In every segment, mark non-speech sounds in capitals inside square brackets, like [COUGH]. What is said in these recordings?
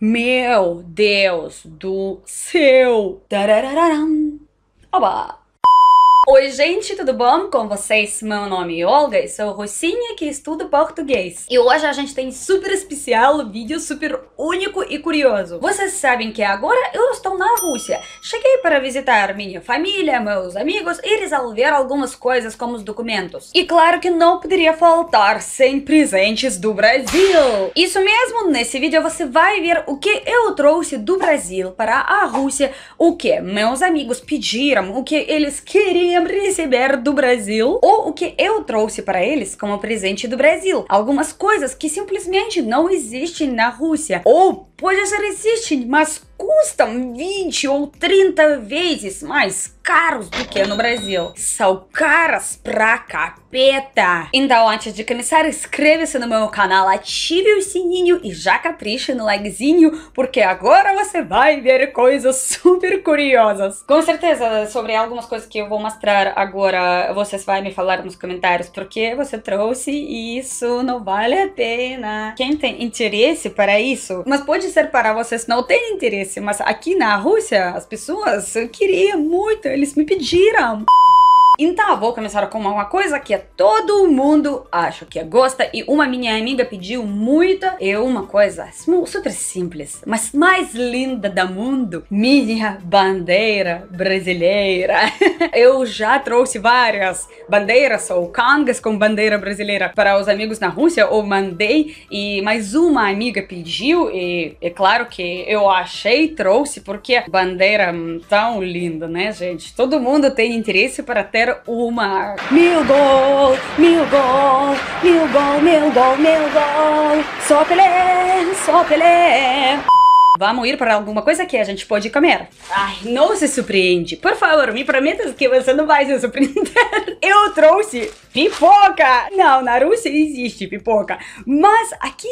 meu Deus do céu! Tarararam. Oba! Oi, gente, tudo bom com vocês? Meu nome é Olga e sou Rocinha que estudo português. E hoje a gente tem super especial vídeo, super único e curioso. Vocês sabem que agora eu estou na Rússia. Cheguei para visitar minha família, meus amigos e resolver algumas coisas como os documentos. E claro que não poderia faltar sem presentes do Brasil. Isso mesmo, nesse vídeo você vai ver o que eu trouxe do Brasil para a Rússia, o que meus amigos pediram, o que eles queriam receber do Brasil ou o que eu trouxe para eles como presente do Brasil. Algumas coisas que simplesmente não existem na Rússia ou pode ser existe, mas custam 20 ou 30 vezes mais caros do que no Brasil. São caras pra capeta! Então, antes de começar, inscreva-se no meu canal, ative o sininho e já capricha no likezinho, porque agora você vai ver coisas super curiosas. Com certeza, sobre algumas coisas que eu vou mostrar agora, vocês vão me falar nos comentários porque você trouxe e isso não vale a pena. Quem tem interesse para isso, mas pode pode ser para vocês não tem interesse, mas aqui na Rússia as pessoas queriam muito, eles me pediram. Então eu vou começar com uma coisa que é todo mundo acha que é gosta e uma minha amiga pediu muita e é uma coisa super simples, mas mais linda do mundo, minha bandeira brasileira. [LAUGHS] eu já trouxe várias bandeiras ou cangas com bandeira brasileira para os amigos na Rússia ou mandei e mais uma amiga pediu e é claro que eu achei, trouxe porque bandeira tão linda, né, gente? Todo mundo tem interesse para ter o mar. Mil gol, mil gol, mil gol, mil gol, mil gol. Só Pelé, só Pelé. Vamos ir para alguma coisa que a gente pode comer. Ai, não se surpreende. Por favor, me prometa que você não vai se surpreender. [LAUGHS] Eu trouxe pipoca. Não, na Rússia existe pipoca. Mas aqui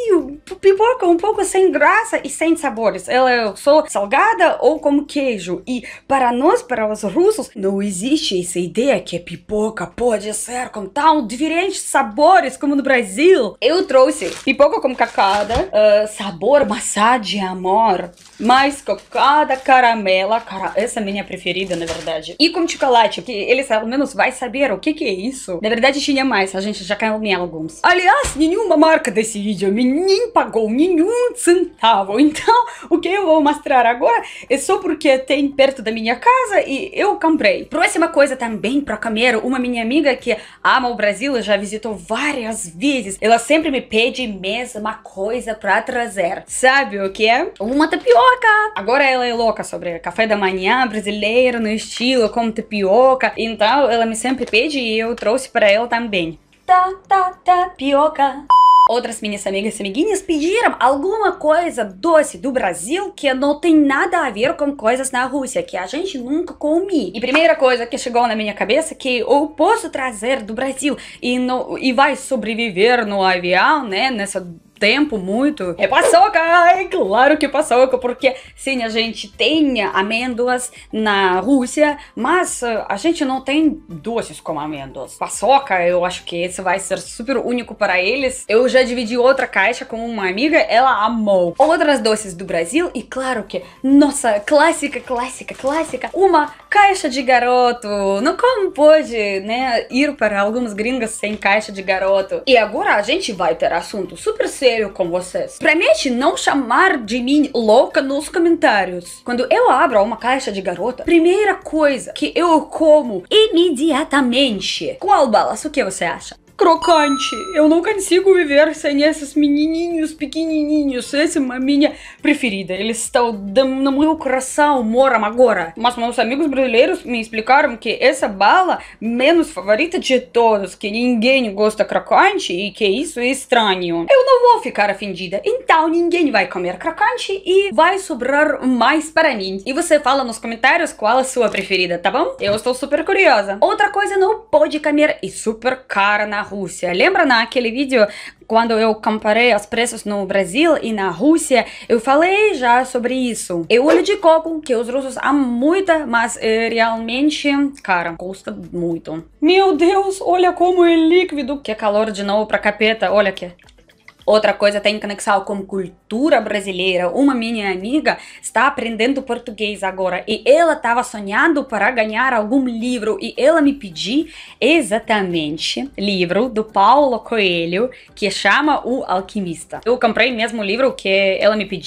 pipoca é um pouco sem graça e sem sabores. Ela é só salgada ou como queijo. E para nós, para os russos, não existe essa ideia que a pipoca pode ser com tão diferentes sabores como no Brasil. Eu trouxe pipoca com cacada, uh, sabor maçã de amor mais cocada, caramela, cara, essa é minha preferida, na verdade. E com chocolate, que eles ao menos vai saber o que que é isso. Na verdade, tinha mais, a gente já em alguns. Aliás, nenhuma marca desse vídeo me nem pagou nenhum centavo. Então, [LAUGHS] o que eu vou mostrar agora é só porque tem perto da minha casa e eu comprei. Próxima coisa também para comer, uma minha amiga que ama o Brasil já visitou várias vezes. Ela sempre me pede mesma coisa para trazer. Sabe o que é? Uma uma tapioca. Agora ela é louca sobre café da manhã brasileiro no estilo, como tapioca. Então ela me sempre pede e eu trouxe para ela também. Tá, tá, tapioca. Outras minhas amigas e amiguinhas pediram alguma coisa doce do Brasil que não tem nada a ver com coisas na Rússia, que a gente nunca comi. E primeira coisa que chegou na minha cabeça é que eu posso trazer do Brasil e, não, e vai sobreviver no avião, né, nessa tempo muito. É paçoca! É claro que é paçoca, porque sim, a gente tem amêndoas na Rússia, mas eh, a gente não tem doces como amêndoas. Paçoca, eu acho que esse vai ser super único para eles. Eu já dividi outra caixa com uma amiga, ela amou. Outras doces do Brasil e claro que, nossa, clássica, clássica, clássica. Uma caixa de garoto. Não como pode, né, ir para algumas gringas sem caixa de garoto. E agora a gente vai ter assunto super sério sério com vocês. Promete é não chamar de mim louca nos comentários. Quando eu abro uma caixa de garota, primeira coisa que eu como imediatamente. Qual balas? O que você acha? crocante. Eu não consigo viver sem esses menininhos pequenininhos. Essa é a minha preferida. Eles estão no meu coração, moram agora. Mas meus amigos brasileiros me explicaram que essa bala menos favorita de todos, que ninguém gosta crocante e que isso é estranho. Eu não vou ficar ofendida. Então ninguém vai comer crocante e vai sobrar mais para mim. E você fala nos comentários qual a sua preferida, tá bom? Eu estou super curiosa. Outra coisa não pode comer e super cara na Rússia. Lembra naquele né, vídeo quando eu comparei os preços no Brasil e na Rússia? Eu falei já sobre isso. É e olho de coco, que os russos amam muito, mas é, realmente, cara, custa muito. Meu Deus, olha como é líquido. Que calor de novo pra capeta, olha aqui. Outra coisa tem conexão com cultura brasileira. Uma minha amiga está aprendendo português agora e ela estava sonhando para ganhar algum livro e ela me pediu exatamente livro do Paulo Coelho que chama O Alquimista. Eu comprei mesmo o livro que ela me pediu.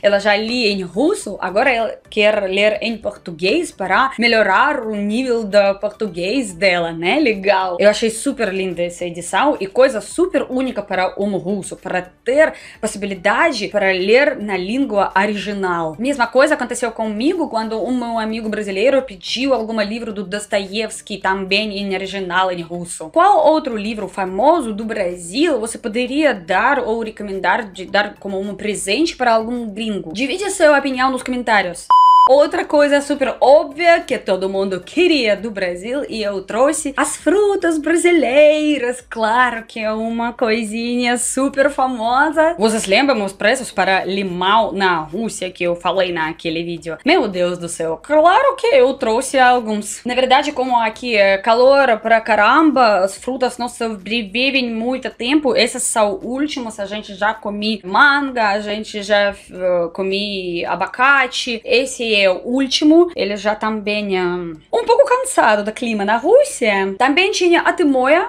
Ela já li em russo, agora ela quer ler em português para melhorar o nível do português dela, né? Legal. Eu achei super linda essa edição e coisa super única para um russo para ter possibilidade para ler na língua original. Mesma coisa aconteceu comigo quando um meu amigo brasileiro pediu algum livro do Dostoiévski também em original em russo. Qual outro livro famoso do Brasil você poderia dar ou recomendar de dar como um presente para algum gringo? Divide sua opinião nos comentários. Outra coisa super óbvia que todo mundo queria do Brasil e eu trouxe as frutas brasileiras, claro que é uma coisinha super famosa. Vocês lembram os preços para limão na Rússia que eu falei naquele vídeo? Meu Deus do céu, claro que eu trouxe alguns. Na verdade, como aqui é calor pra caramba, as frutas não sobrevivem muito tempo, essas são últimas a gente já comi manga, a gente já uh, comi abacate, esse é o último, ele já também é um pouco cansado do clima na Rússia. Também tinha a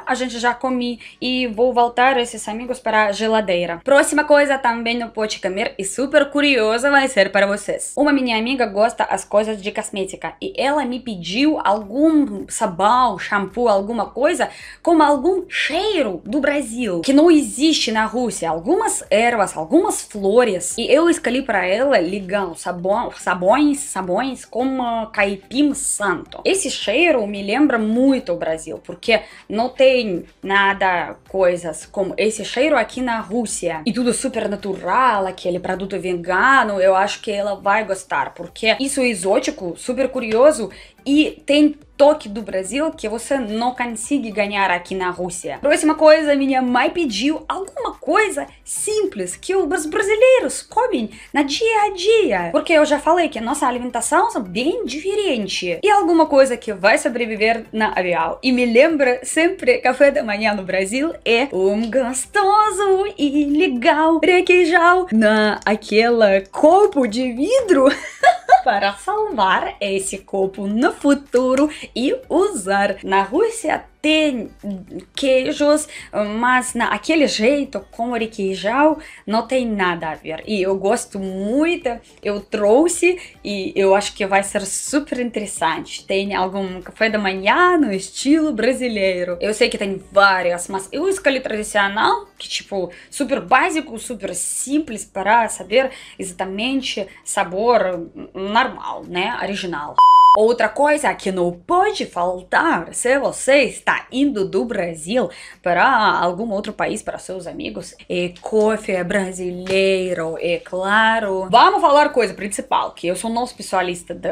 a gente já comi e vou voltar esses amigos para a geladeira. Próxima coisa também não pode comer e super curiosa vai ser para vocês. Uma minha amiga gosta as coisas de cosmética e ela me pediu algum sabão, shampoo, alguma coisa com algum cheiro do Brasil que não existe na Rússia. Algumas ervas, algumas flores e eu escolhi para ela legal sabão, sabões sabões, sabões como caipim santo. Esse cheiro me lembra muito o Brasil, porque não tem nada coisas como esse cheiro aqui na Rússia. E tudo super natural, aquele produto vegano, eu acho que ela vai gostar, porque isso é exótico, super curioso e tem toque do Brasil que você não consegue ganhar aqui na Rússia. Próxima coisa, minha mãe pediu alguma coisa simples que os brasileiros comem na dia a dia. Porque eu já falei que nossa alimentação é bem diferente. E alguma coisa que vai sobreviver na avião. E me lembra sempre café da manhã no Brasil é um gostoso e legal requeijão na aquela copo de vidro. [LAUGHS] para salvar esse copo no futuro e usar na Rússia tem queijos, mas naquele jeito com requeijão não tem nada a ver. E eu gosto muito, eu trouxe e eu acho que vai ser super interessante. Tem algum café da manhã no estilo brasileiro. Eu sei que tem várias, mas eu escolhi tradicional, que tipo super básico, super simples para saber exatamente sabor normal, né, original. Outra coisa que não pode faltar se você está indo do Brasil para algum outro país para seus amigos é café brasileiro, é claro. Vamos falar coisa principal, que eu sou não especialista de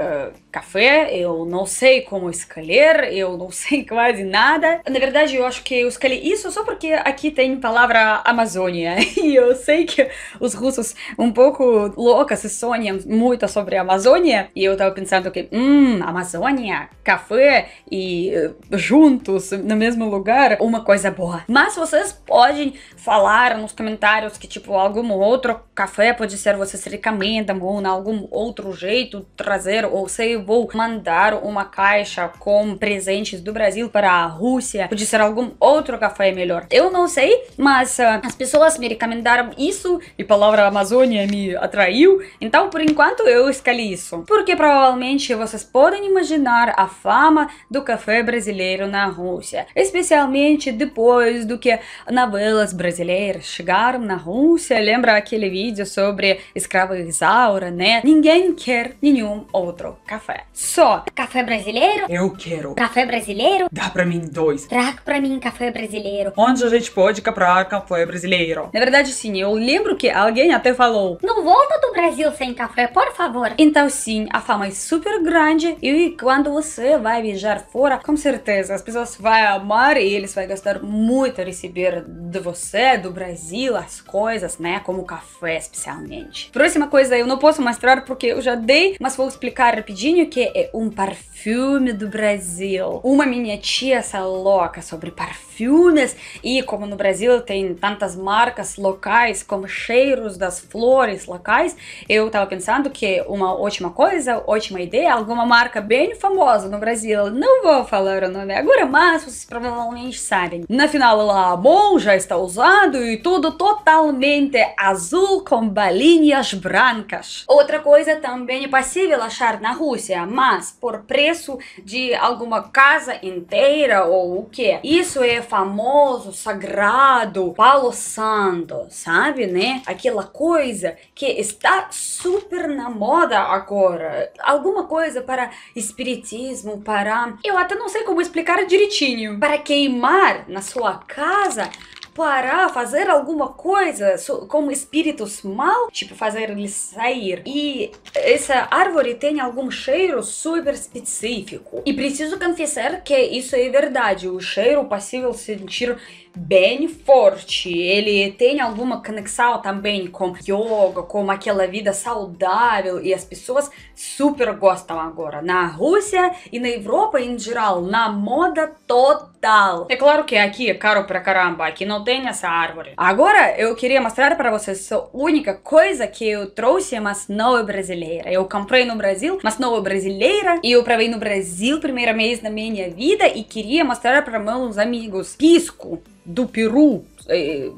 café, eu não sei como escolher, eu não [LAUGHS] sei quase nada. Na verdade, eu acho que eu escolhi isso só porque aqui tem palavra Amazônia [LAUGHS] e eu sei que os russos um pouco loucos se sonham muito sobre a Amazônia e eu tava pensando que, hum, Amazônia, café e eh, juntos no mesmo lugar, uma coisa boa. Mas vocês podem falar nos comentários que, tipo, algum outro café pode ser, vocês recomendam ou em algum outro jeito trazer, ou se eu vou mandar uma caixa com presentes do Brasil para a Rússia, pode ser algum outro café melhor. Eu não sei, mas uh, as pessoas me recomendaram isso e a palavra Amazônia me atraiu, então por enquanto eu escolhi isso. Porque provavelmente vocês podem podem imaginar a fama do café brasileiro na Rússia, especialmente depois do que novelas brasileiras chegaram na Rússia. Lembra aquele vídeo sobre escrava Isaura, né? Ninguém quer nenhum outro café. Só café brasileiro? Eu quero. Café brasileiro? Dá pra mim dois. Traga pra mim café brasileiro. Onde a gente pode comprar café brasileiro? Na verdade, sim, eu lembro que alguém até falou: Não volta do Brasil sem café, por favor. Então, sim, a fama é super grande e quando você vai viajar fora, com certeza as pessoas vão amar e eles vão gostar muito de receber de você, do Brasil, as coisas, né? Como café, especialmente. Próxima coisa eu não posso mostrar porque eu já dei, mas vou explicar rapidinho que é um perfume do Brasil. Uma minha tia essa louca sobre perfumes e como no Brasil tem tantas marcas locais como cheiros das flores locais, eu tava pensando que é uma ótima coisa, ótima ideia, alguma marca marca bem famosa no Brasil, não vou falar o nome agora, mas vocês provavelmente sabem. Na final lá bom, já está usado e tudo totalmente azul com balinhas brancas. Outra coisa também é possível achar na Rússia, mas por preço de alguma casa inteira ou o que. Isso é famoso, sagrado, Paulo Santo, sabe, né? Aquela coisa que está super na moda agora. Alguma coisa para espiritismo, para. Eu até não sei como explicar é direitinho. Para queimar na sua casa para fazer alguma coisa como espíritos mal, tipo fazer eles sair. E essa árvore tem algum cheiro super específico. E preciso confessar que isso é verdade. O cheiro possível sentir bem forte. Ele tem alguma conexão também com yoga, com aquela vida saudável e as pessoas super gostam agora. Na Rússia e na Europa em geral, na moda total. É claro que aqui é caro pra caramba, aqui não tem essa árvore. Agora eu queria mostrar para vocês a única coisa que eu trouxe, mas não é brasileira. Eu comprei no Brasil, mas não é brasileira. E eu provei no Brasil primeiro mês na minha vida e queria mostrar para meus amigos. Pisco do Peru,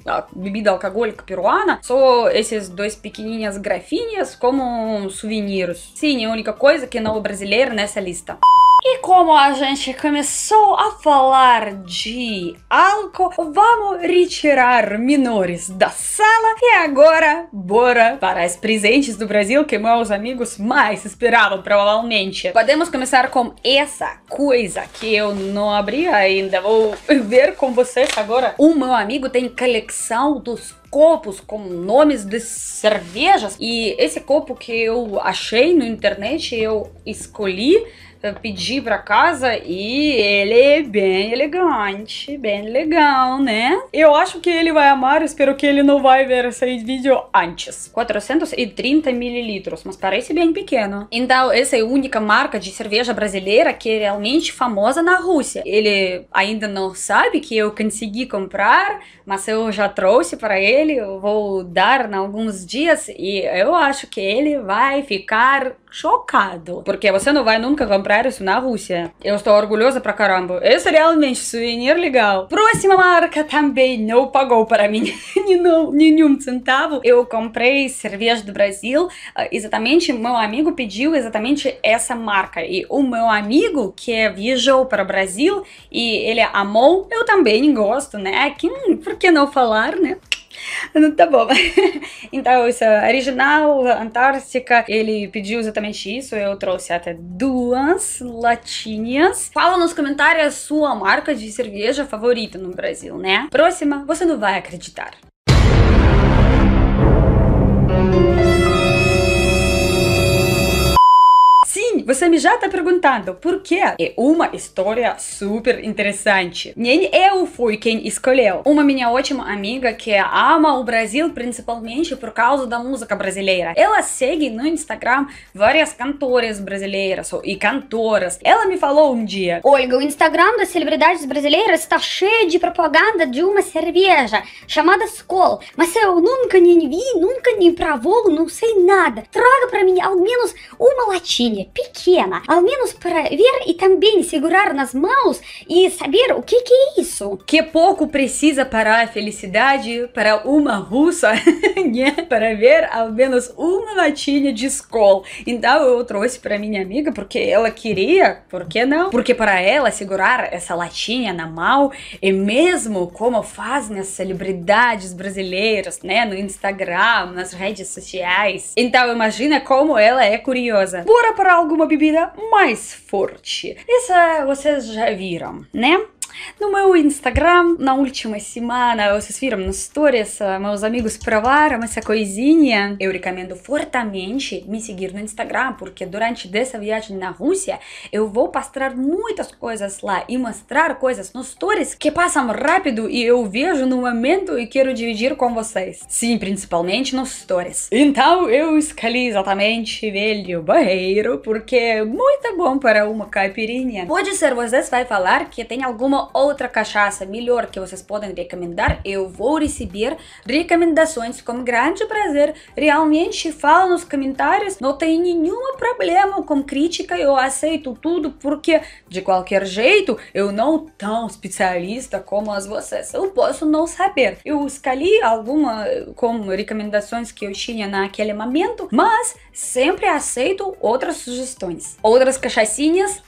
a bebida alcoólica peruana, só esses dois pequenininhas grafinhas como souvenirs. Sim, é a única coisa que não é brasileiro nessa lista. E como a gente começou a falar de álcool, vamos retirar minores da sala e agora bora para os presentes do Brasil que meus amigos mais esperavam, provavelmente. Podemos começar com essa coisa que eu não abri ainda. Vou ver com vocês agora. O meu amigo tem coleção dos copos com nomes de cervejas e esse copo que eu achei na internet eu escolhi eh, pedi para casa e ele é bem elegante, bem legal, né? Eu acho que ele vai amar, espero que ele não vai ver esse vídeo antes. 430 mililitros, mas parece bem pequeno. Então, essa é a única marca de cerveja brasileira que é realmente famosa na Rússia. Ele ainda não sabe que eu consegui comprar, mas eu já trouxe para ele, vou dar em alguns dias e eu acho que ele vai ficar chocado. Porque você não vai nunca comprar isso na Rússia. Eu estou orgulhosa pra caramba. Esse realmente souvenir legal. Próxima marca também não pagou para mim [LAUGHS] nenhum centavo. Eu comprei cerveja do Brasil. Ah, exatamente, meu amigo pediu exatamente essa marca. E o meu amigo que é, viajou para o Brasil e ele é amou, eu também gosto, né? por que não falar, né? [LAUGHS] Ну, tá bom. Então, isso original, Antártica. Ele pediu exatamente isso. Eu trouxe até duas latinhas. Fala nos comentários a sua marca de cerveja favorita no Brasil, né? Próxima, você não vai acreditar. você me já está perguntando por quê? É uma história super interessante. Nem eu fui quem escolheu. Uma minha ótima amiga que ama o Brasil principalmente por causa da música brasileira. Ela segue no Instagram várias cantoras brasileiras e cantoras. Ela me falou um dia: Olga, o Instagram das celebridades brasileiras está cheio de propaganda de uma cerveja chamada Skol, mas eu nunca nem vi, nunca nem provou, não sei nada. Traga para mim ao menos uma latinha, pequena, ao menos para ver e também segurar nas mãos e saber o que, que é isso. Que pouco precisa para a felicidade para uma russa, para ver ao menos uma latinha de Skol. Então eu trouxe para minha amiga porque ela queria, por que não? Porque para ela segurar essa latinha na mão é mesmo como fazem as celebridades brasileiras, né, no Instagram, nas redes sociais. Então imagina como ela é curiosa. Bora para alguma uma bebida mais forte. Isso vocês já viram, né? no meu Instagram, na última semana, vocês viram no stories, meus amigos provaram essa coisinha. Eu recomendo fortemente me seguir no Instagram, porque durante dessa viagem na Rússia, eu vou postar muitas coisas lá e mostrar coisas nos stories que passam rápido e eu vejo no momento e quero dividir com vocês. Sim, principalmente nos stories. Então, eu escolhi exatamente Velho Barreiro, porque é muito bom para uma caipirinha. Pode ser, vocês vai falar que tem alguma outra cachaça melhor que vocês podem recomendar, eu vou receber recomendações com grande prazer. Realmente fala nos comentários, não tem nenhum problema com crítica, eu aceito tudo, porque de qualquer jeito eu não tão especialista como as vocês, eu posso não saber. Eu escolhi alguma como recomendações que eu tinha naquele momento, mas sempre aceito outras sugestões. Outras cachaçinhas,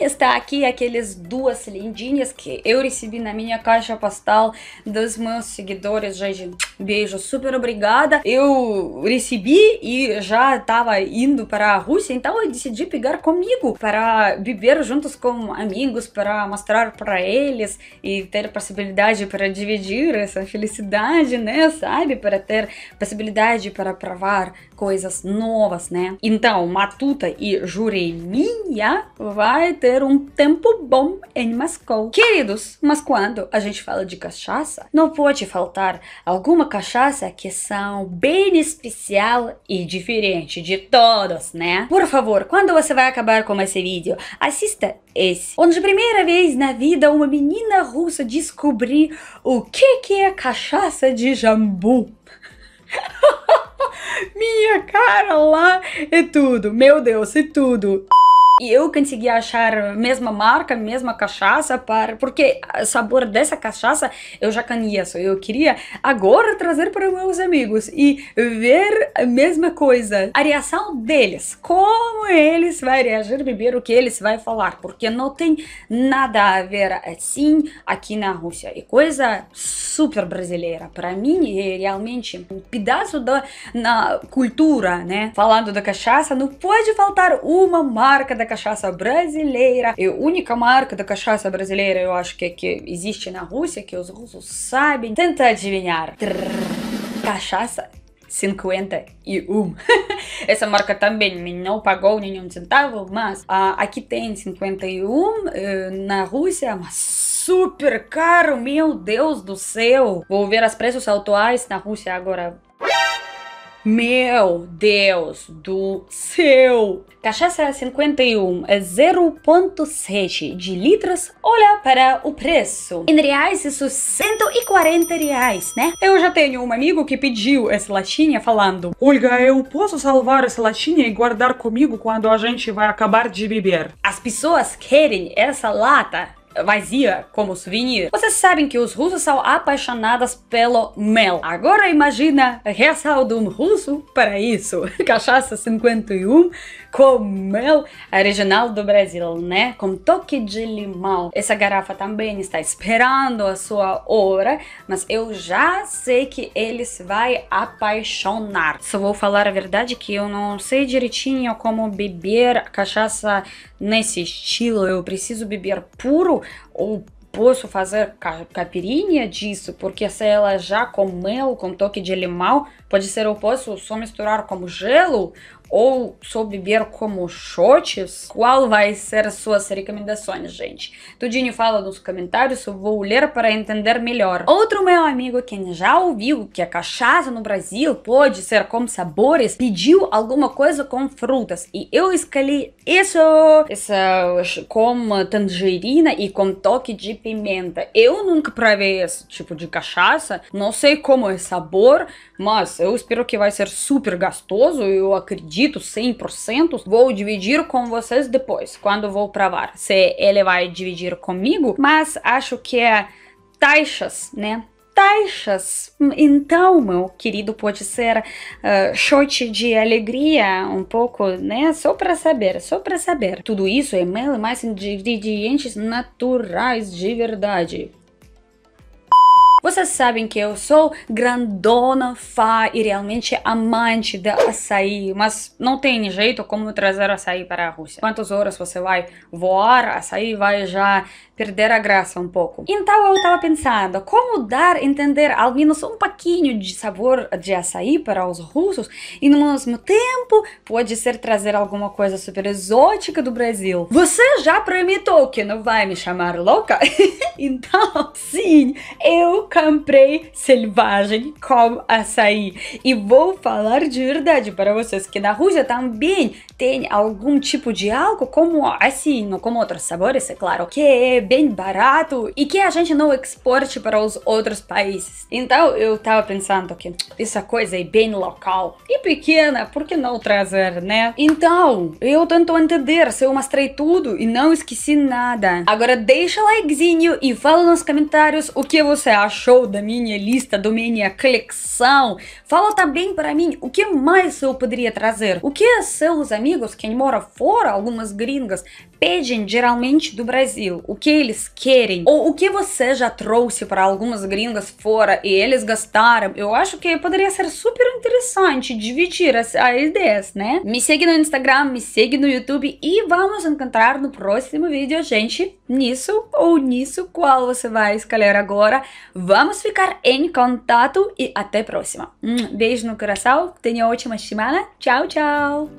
está aqui aqueles duas lindinhas é que eu recebi na minha caixa postal dos meus seguidores. Gente, beijo, super obrigada. Eu recebi e já estava indo para a Rússia, então eu decidi pegar comigo para beber juntos com amigos, para mostrar para eles e ter possibilidade para dividir essa felicidade, né? Sabe? Para ter possibilidade para provar coisas novas, né? Então, Matuta e Jureminha vai ter um tempo bom em Moscou. Queridos, mas quando a gente fala de cachaça, não pode faltar alguma cachaça que são bem especial e diferente de todas, né? Por favor, quando você vai acabar com esse vídeo, assista esse, onde primeira vez na vida uma menina russa descobriu o que que é cachaça de jambu. [LAUGHS] minha cara lá é tudo. Meu Deus, é tudo. E eu consegui achar a mesma marca, a mesma cachaça, para, porque o sabor dessa cachaça eu já conheço. Eu queria agora trazer para meus amigos e ver a mesma coisa, a reação deles, como eles vão reagir, beber o que eles vão falar, porque não tem nada a ver assim aqui na Rússia. E é coisa super brasileira. Para mim, é realmente um pedaço da na cultura, né? Falando da cachaça, não pode faltar uma marca da cachaça brasileira. e a única marca da cachaça brasileira, eu acho, que, é que existe na Rússia, que os russos sabem. Tenta adivinhar. Cachaça 51. [LAUGHS] Essa marca também não pagou nenhum centavo, mas ah, aqui tem 51 eh, na Rússia, mas super caro, meu Deus do céu. Vou ver os preços atuais na Rússia agora meu Deus do céu! Cachaça 51 é 0,7 de litros. Olha para o preço. Em reais, isso 140 é reais, né? Eu já tenho um amigo que pediu essa latinha falando: Olga, eu posso salvar essa latinha e guardar comigo quando a gente vai acabar de beber? As pessoas querem essa lata vazia como souvenir. Vocês sabem que os russos são apaixonados pelo mel. Agora imagina a reação de um russo para isso. [LAUGHS] Cachaça 51 com mel original do Brasil, né? Com toque de limão. Essa garrafa também está esperando a sua hora, mas eu já sei que eles vai apaixonar. Só vou falar a verdade que eu não sei direitinho como beber cachaça nesse estilo, eu preciso beber puro ou posso fazer caipirinha disso, porque se ela já com mel, com toque de limão, pode ser eu posso só misturar com gelo ou sobre ver como shots? Qual vai ser as suas recomendações, gente? Tudinho fala nos comentários, eu vou ler para entender melhor. Outro meu amigo, quem já ouviu que a cachaça no Brasil pode ser com sabores, pediu alguma coisa com frutas. E eu escolhi isso, isso com tangerina e com toque de pimenta. Eu nunca provei esse tipo de cachaça, não sei como é o sabor, mas eu espero que vai ser super gostoso, eu acredito acredito 100%, vou dividir com vocês depois, quando vou provar se ele vai dividir comigo, mas acho que é taxas, né? taxas. Então, meu querido, pode ser uh, shot de alegria, um pouco, né? Só para saber, só para saber. Tudo isso é mel mais ingredientes naturais de verdade. Vocês sabem que eu sou grandona fã e realmente amante de açaí, mas não tem jeito como trazer açaí para a Rússia. Quantas horas você vai voar, açaí vai já perder a graça um pouco. Então eu estava pensando, como dar a entender ao menos um pouquinho de sabor de açaí para os russos e no mesmo tempo pode ser trazer alguma coisa super exótica do Brasil. Você já prometeu que não vai me chamar louca? [LAUGHS] então, sim, eu comprei selvagem com açaí e vou falar de verdade para vocês que na Rússia também tem algum tipo de álcool como assim, como outros sabores, é claro, que é bem barato e que a gente não exporte para os outros países. Então eu tava pensando que essa coisa é bem local e pequena, por que não trazer, né? Então eu tento entender se eu mostrei tudo e não esqueci nada. Agora deixa likezinho e fala nos comentários o que você achou da minha lista, da minha coleção. Fala também para mim o que mais eu poderia trazer, o que seus amigos que moram fora, algumas gringas, pedem geralmente do Brasil, o que eles querem, ou o que você já trouxe para algumas gringas fora e eles gastaram, eu acho que poderia ser super interessante dividir as, as ideias, né? Me segue no Instagram, me segue no YouTube e vamos encontrar no próximo vídeo, gente, nisso ou nisso, qual você vai escolher agora. Vamos ficar em contato e até a próxima. Um beijo no coração, tenha uma ótima semana, tchau, tchau!